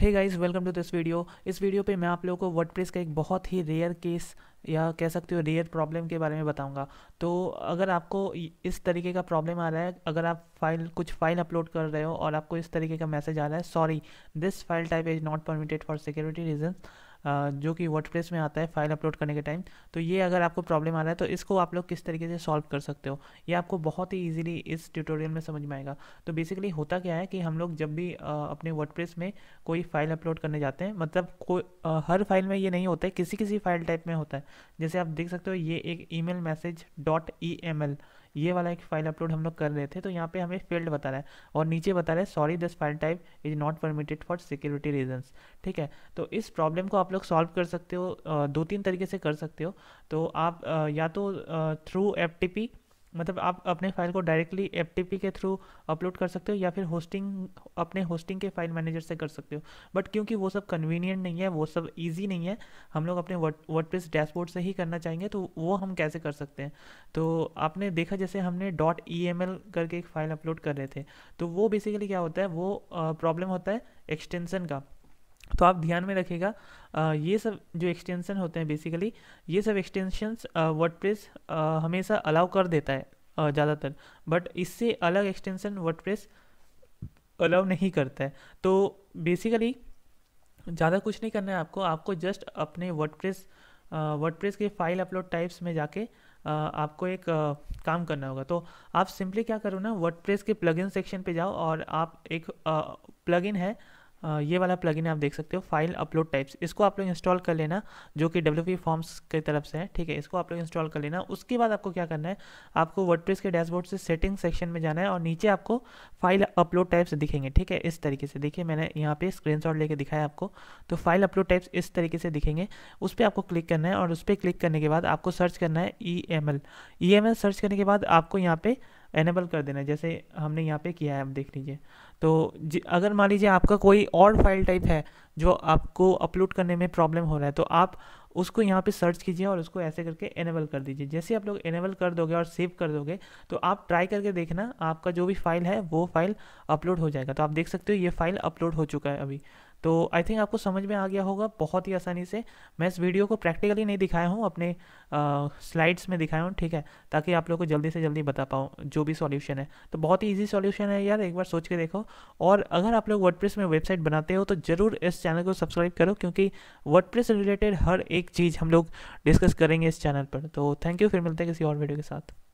hey guys welcome to this video इस video पे मैं आप लोगों को वर्डप्रेस का एक बहुत ही रेयर केस या कह सकते हो रेयर प्रॉब्लम के बारे में बताऊंगा तो अगर आपको इस तरीके का प्रॉब्लम आ रहा है अगर आप फाइल कुछ फाइल अपलोड कर रहे हो और आपको इस तरीके का मैसेज आ रहा है sorry this file type is not permitted for security reason जो कि वर्ड में आता है फाइल अपलोड करने के टाइम तो ये अगर आपको प्रॉब्लम आ रहा है तो इसको आप लोग किस तरीके से सॉल्व कर सकते हो ये आपको बहुत ही ईजिली इस ट्यूटोरियल में समझ में आएगा तो बेसिकली होता क्या है कि हम लोग जब भी अपने वर्ड में कोई फाइल अपलोड करने जाते हैं मतलब कोई हर फाइल में ये नहीं होता है किसी किसी फाइल टाइप में होता है जैसे आप देख सकते हो ये एक email message dot E M L ये वाला एक फाइल अपलोड हम लोग कर रहे थे तो यहाँ पे हमें फील्ड बता रहा है और नीचे बता रहा है sorry this file type is not permitted for security reasons ठीक है तो इस प्रॉब्लम को आप लोग सॉल्व कर सकते हो दो तीन तरीके से कर सकते हो तो आप या तो थ्रू एफ मतलब आप अपने फाइल को डायरेक्टली एफ के थ्रू अपलोड कर सकते हो या फिर होस्टिंग अपने होस्टिंग के फाइल मैनेजर से कर सकते हो बट क्योंकि वो सब कन्वीनियंट नहीं है वो सब ईजी नहीं है हम लोग अपने वर्ड डैशबोर्ड से ही करना चाहेंगे तो वो हम कैसे कर सकते हैं तो आपने देखा जैसे हमने डॉट ई e करके एक फ़ाइल अपलोड कर रहे थे तो वो बेसिकली क्या होता है वो प्रॉब्लम होता है एक्सटेंसन का तो आप ध्यान में रखिएगा ये सब जो एक्सटेंशन होते हैं बेसिकली ये सब एक्सटेंशंस वर्ड हमेशा अलाउ कर देता है ज़्यादातर बट इससे अलग एक्सटेंशन प्रेस अलाउ नहीं करता है तो बेसिकली ज़्यादा कुछ नहीं करना है आपको आपको जस्ट अपने वर्ड प्रेस वर्ड प्रेस के फाइल अपलोड टाइप्स में जाके आपको एक काम करना होगा तो आप सिंपली क्या करो ना वर्ड प्रेस के प्लगइन सेक्शन पे जाओ और आप एक प्लगइन है ये वाला प्लगइन आप देख सकते हो फाइल अपलोड टाइप्स इसको आप लोग इंस्टॉल कर लेना जो कि डब्ल्यू फॉर्म्स की तरफ से है ठीक है इसको आप लोग इंस्टॉल कर लेना उसके बाद आपको क्या करना है आपको वर्डप्रेस के डैशबोर्ड से सेटिंग सेक्शन में जाना है और नीचे आपको फाइल अपलोड टाइप्स दिखेंगे ठीक है इस तरीके से देखिए मैंने यहाँ पे शॉट लेके दिखाया आपको तो फाइल अपलोड टाइप्स इस तरीके से दिखेंगे उस पर आपको क्लिक करना है और उस पर क्लिक करने के बाद आपको सर्च करना है E M L E M L search करने के बाद आपको यहाँ पे एनेबल कर देना जैसे हमने यहाँ पे किया है आप देख लीजिए तो अगर मान लीजिए आपका कोई और फाइल टाइप है जो आपको अपलोड करने में प्रॉब्लम हो रहा है तो आप उसको यहाँ पे सर्च कीजिए और उसको ऐसे करके एनेबल कर दीजिए जैसे आप लोग एनेबल कर दोगे और सेव कर दोगे तो आप ट्राई करके देखना आपका जो भी फाइल है वो फाइल अपलोड हो जाएगा तो आप देख सकते हो ये फाइल अपलोड हो चुका है अभी तो आई थिंक आपको समझ में आ गया होगा बहुत ही आसानी से मैं इस वीडियो को प्रैक्टिकली नहीं दिखाया हूँ अपने स्लाइड्स में दिखाया हूँ ठीक है ताकि आप लोग को जल्दी से जल्दी बता पाऊँ जो भी सॉल्यूशन है तो बहुत ही ईजी सॉल्यूशन है यार एक बार सोच के देखो और अगर आप लोग वर्डप्रेस में वेबसाइट बनाते हो तो ज़रूर इस चैनल को सब्सक्राइब करो क्योंकि वर्डप्रेस रिलेटेड हर एक चीज़ हम लोग डिस्कस करेंगे इस चैनल पर तो थैंक यू फिर मिलते हैं किसी और वीडियो के साथ